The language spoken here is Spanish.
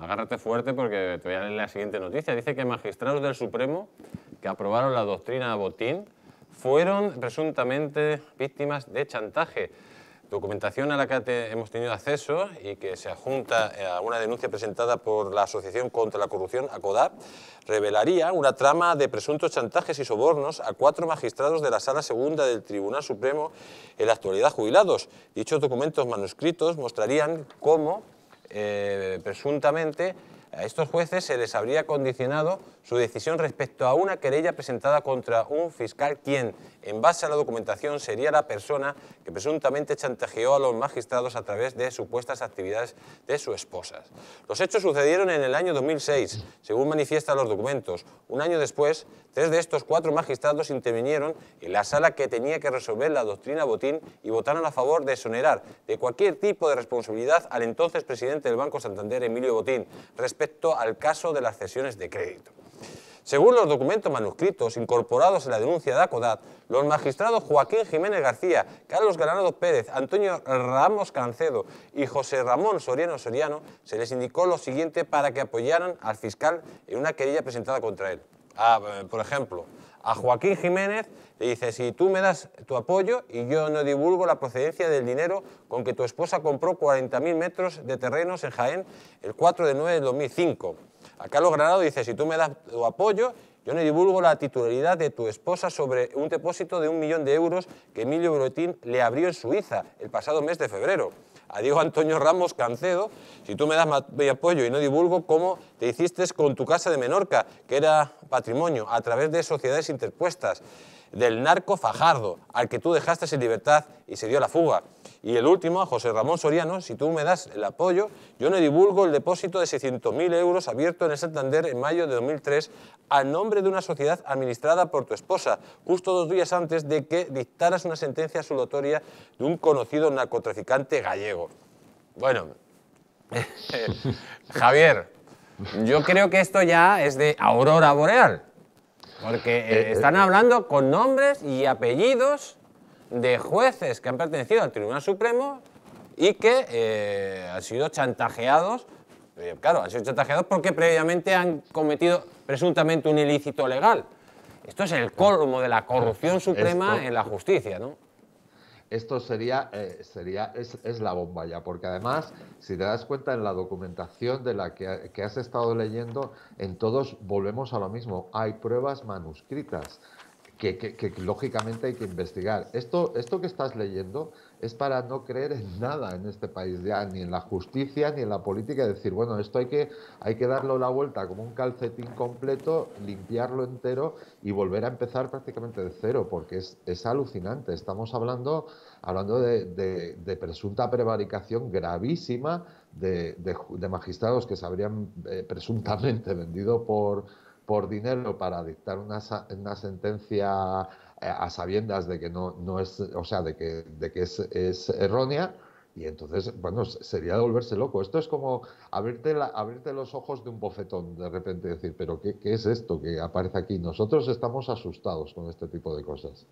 agárrate fuerte porque te voy a leer la siguiente noticia. Dice que magistrados del Supremo que aprobaron la doctrina Botín fueron presuntamente víctimas de chantaje. Documentación a la que hemos tenido acceso y que se adjunta a una denuncia presentada por la Asociación contra la Corrupción, ACODAP, revelaría una trama de presuntos chantajes y sobornos a cuatro magistrados de la Sala Segunda del Tribunal Supremo, en la actualidad jubilados. Dichos documentos manuscritos mostrarían cómo eh, presuntamente, a estos jueces se les habría condicionado su decisión respecto a una querella presentada contra un fiscal quien, en base a la documentación, sería la persona que presuntamente chantajeó a los magistrados a través de supuestas actividades de su esposa. Los hechos sucedieron en el año 2006, según manifiestan los documentos. Un año después, tres de estos cuatro magistrados intervinieron en la sala que tenía que resolver la doctrina Botín y votaron a favor de exonerar de cualquier tipo de responsabilidad al entonces presidente del Banco Santander, Emilio Botín, respecto al caso de las cesiones de crédito. Según los documentos manuscritos incorporados en la denuncia de ACODAT, los magistrados Joaquín Jiménez García, Carlos Granado Pérez, Antonio Ramos Cancedo y José Ramón Soriano Soriano se les indicó lo siguiente para que apoyaran al fiscal en una querella presentada contra él. Ah, eh, por ejemplo, a Joaquín Jiménez le dice, si tú me das tu apoyo y yo no divulgo la procedencia del dinero con que tu esposa compró 40.000 metros de terrenos en Jaén el 4 de 9 de 2005 a Carlos Granado dice, si tú me das tu apoyo, yo no divulgo la titularidad de tu esposa sobre un depósito de un millón de euros que Emilio Brotín le abrió en Suiza el pasado mes de febrero. A Diego Antonio Ramos Cancedo, si tú me das mi apoyo y no divulgo cómo te hiciste con tu casa de Menorca, que era patrimonio, a través de sociedades interpuestas del narco Fajardo, al que tú dejaste en libertad y se dio la fuga. Y el último, a José Ramón Soriano, si tú me das el apoyo, yo no divulgo el depósito de 600.000 euros abierto en el Santander en mayo de 2003 a nombre de una sociedad administrada por tu esposa, justo dos días antes de que dictaras una sentencia absolutoria de un conocido narcotraficante gallego. Bueno, Javier, yo creo que esto ya es de aurora boreal. Porque eh, eh, eh, están hablando con nombres y apellidos de jueces que han pertenecido al Tribunal Supremo y que han sido chantajeados, claro, han sido chantajeados porque previamente han cometido presuntamente un ilícito legal. Esto es el colmo de la corrupción suprema en la justicia, ¿no? Esto sería, eh, sería es, la bomba ya, porque además, si te das cuenta en la documentación de la que has estado leyendo, en todos volvemos a lo mismo. Hay pruebas manuscritas que, lógicamente hay que investigar. Esto, esto que estás leyendo es para no creer en nada en este país ya, ni en la justicia, ni en la política, decir, bueno, esto hay que, hay que darlo la vuelta como un calcetín completo, limpiarlo entero y volver a empezar prácticamente de cero, porque es, alucinante. Estamos hablando, hablando de, presunta prevaricación gravísima de, magistrados que se habrían eh, presuntamente vendido por por dinero para dictar una, una sentencia eh, a sabiendas de que no, no es, o sea, de que, de que es, errónea, y entonces, bueno, sería de volverse loco. Esto es como abrirte, la, los ojos de un bofetón de repente decir, pero qué, ¿qué, es esto que aparece aquí? Nosotros estamos asustados con este tipo de cosas.